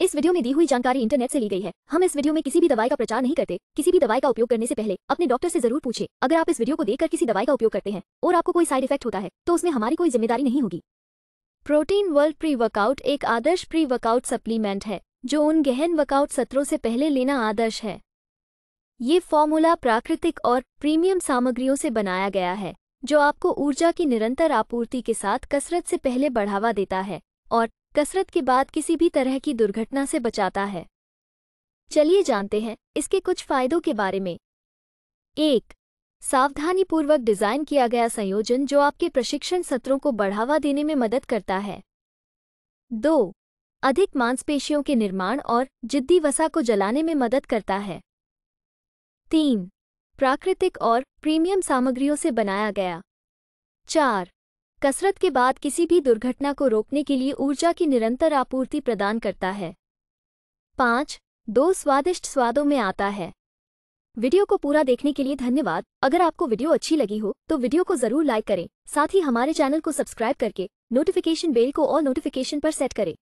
इस वीडियो में दी हुई जानकारी इंटरनेट से ली गई है हम इस वीडियो में किसी भी दवाई का प्रचार नहीं करते किसी भी दवाई का उपयोग करने से पहले अपने डॉक्टर से जरूर पूछे अगर आप इस वीडियो को देखकर किसी दवाई का उपयोग करते हैं और आपको कोई साइड इफेक्ट होता है तो उसमें हमारी कोई जिम्मेदारी नहीं होगी प्रोटीन वर्ल्ड प्री वर्कआउट एक आदर्श प्री वर्कआउट सप्लीमेंट है जो उन गहन वर्कआउट सत्रों से पहले लेना आदर्श है ये फॉर्मूला प्राकृतिक और प्रीमियम सामग्रियों से बनाया गया है जो आपको ऊर्जा की निरंतर आपूर्ति के साथ कसरत से पहले बढ़ावा देता है और कसरत के बाद किसी भी तरह की दुर्घटना से बचाता है चलिए जानते हैं इसके कुछ फायदों के बारे में एक सावधानीपूर्वक डिजाइन किया गया संयोजन जो आपके प्रशिक्षण सत्रों को बढ़ावा देने में मदद करता है दो अधिक मांसपेशियों के निर्माण और जिद्दी वसा को जलाने में मदद करता है तीन प्राकृतिक और प्रीमियम सामग्रियों से बनाया गया चार कसरत के बाद किसी भी दुर्घटना को रोकने के लिए ऊर्जा की निरंतर आपूर्ति प्रदान करता है पाँच दो स्वादिष्ट स्वादों में आता है वीडियो को पूरा देखने के लिए धन्यवाद अगर आपको वीडियो अच्छी लगी हो तो वीडियो को जरूर लाइक करें साथ ही हमारे चैनल को सब्सक्राइब करके नोटिफिकेशन बेल को और नोटिफिकेशन पर सेट करें